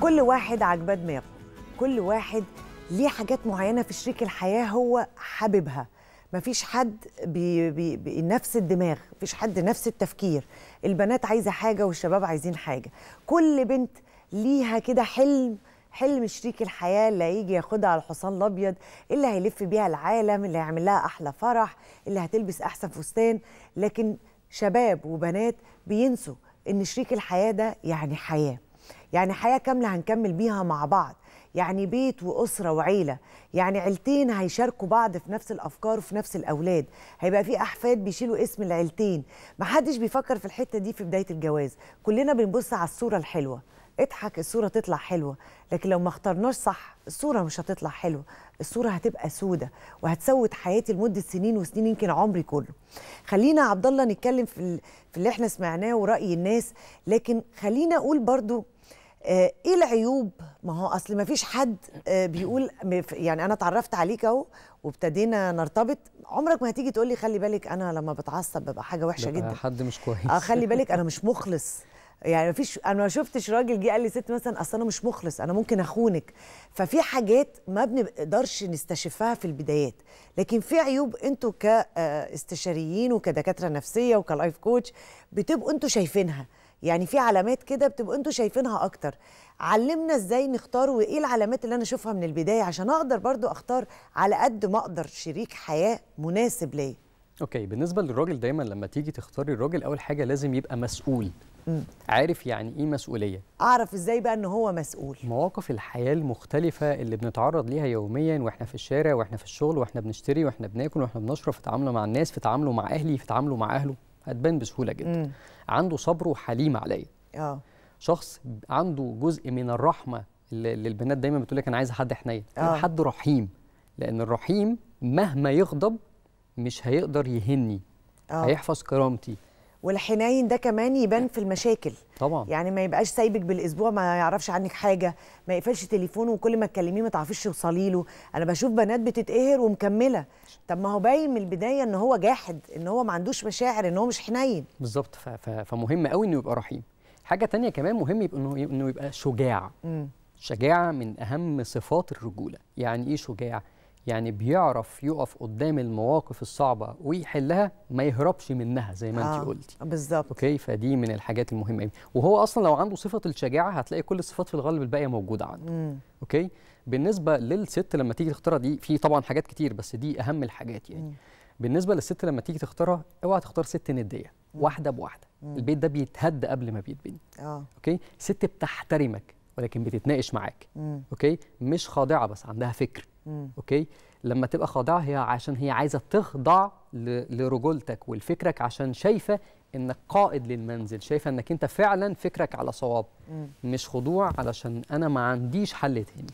كل واحد عجباه دماغه كل واحد ليه حاجات معينه في شريك الحياه هو حاببها مفيش حد بي بي بي نفس الدماغ مفيش حد نفس التفكير البنات عايزه حاجه والشباب عايزين حاجه كل بنت ليها كده حلم حلم شريك الحياه اللي هيجي ياخدها على الحصان الابيض اللي هيلف بيها العالم اللي هيعمل لها احلى فرح اللي هتلبس احسن فستان لكن شباب وبنات بينسوا ان شريك الحياه ده يعني حياه يعني حياة كاملة هنكمل بيها مع بعض يعني بيت وأسرة وعيلة يعني عيلتين هيشاركوا بعض في نفس الأفكار وفي نفس الأولاد هيبقى في أحفاد بيشيلوا اسم العيلتين محدش بيفكر في الحتة دي في بداية الجواز كلنا بنبص على الصورة الحلوة اضحك الصورة تطلع حلوة لكن لو ما اخترناش صح الصورة مش هتطلع حلوة الصورة هتبقى سودة وهتسود حياتي لمدة سنين وسنين يمكن عمري كله خلينا عبد الله نتكلم في, في اللي احنا سمعناه ورأي الناس لكن خلينا اقول برضو آه، ايه العيوب ما هو اصل ما فيش حد آه، بيقول يعني انا اتعرفت عليك اهو وابتدينا نرتبط عمرك ما هتيجي تقول لي خلي بالك انا لما بتعصب ببقى حاجه وحشه جدا حد مش كويس اه خلي بالك انا مش مخلص يعني ما فيش انا ما شفتش راجل جه قال لي ست مثلا اصل انا مش مخلص انا ممكن اخونك ففي حاجات ما بنقدرش نستشفها في البدايات لكن في عيوب انتوا كاستشاريين آه، وكدكاتره نفسيه وكلايف كوتش بتبقوا انتوا شايفينها يعني في علامات كده بتبقوا انتوا شايفينها اكتر علمنا ازاي نختار وايه العلامات اللي انا اشوفها من البدايه عشان اقدر برضو اختار على قد ما اقدر شريك حياه مناسب ليا اوكي بالنسبه للراجل دايما لما تيجي تختاري الراجل اول حاجه لازم يبقى مسؤول م. عارف يعني ايه مسؤوليه اعرف ازاي بقى ان هو مسؤول مواقف الحياه المختلفه اللي بنتعرض ليها يوميا واحنا في الشارع واحنا في الشغل واحنا بنشتري واحنا بناكل واحنا بنشرب في تعامله مع الناس في تعامله مع اهلي في تعامله مع اهله هتبان بسهوله جدا مم. عنده صبر وحليم عليا اه شخص عنده جزء من الرحمه اللي البنات دايما بتقول لك انا عايزه حد حنين آه. حد رحيم لان الرحيم مهما يغضب مش هيقدر يهني آه. هيحفظ كرامتي والحنين ده كمان يبان في المشاكل طبعا يعني ما يبقاش سايبك بالاسبوع ما يعرفش عنك حاجه ما يقفلش تليفونه وكل ما تكلميه ما تعرفيش توصلي له انا بشوف بنات بتتقهر ومكمله طب ما هو باين من البدايه ان هو جاحد ان هو ما عندوش مشاعر ان هو مش حنين بالظبط فمهم قوي انه يبقى رحيم حاجه تانية كمان مهم يبقى انه يبقى شجاع م. شجاعه من اهم صفات الرجوله يعني ايه شجاع يعني بيعرف يقف قدام المواقف الصعبه ويحلها ما يهربش منها زي ما آه انت قلتي بالظبط اوكي فدي من الحاجات المهمه وهو اصلا لو عنده صفه الشجاعه هتلاقي كل الصفات في الغالب الباقيه موجوده عنده مم. اوكي بالنسبه للست لما تيجي تختارها دي في طبعا حاجات كتير بس دي اهم الحاجات يعني مم. بالنسبه للست لما تيجي تختارها اوعى تختار ست نديه واحده بواحده مم. البيت ده بيتهد قبل ما بيتبني اه اوكي ست بتحترمك ولكن بتتناقش معاك مم. اوكي مش خاضعه بس عندها فكر مم. اوكي لما تبقى خاضعه هي عشان هي عايزه تخضع لرجولتك ولفكرك عشان شايفه انك قائد للمنزل شايفه انك انت فعلا فكرك على صواب مم. مش خضوع علشان انا ما عنديش حل تاني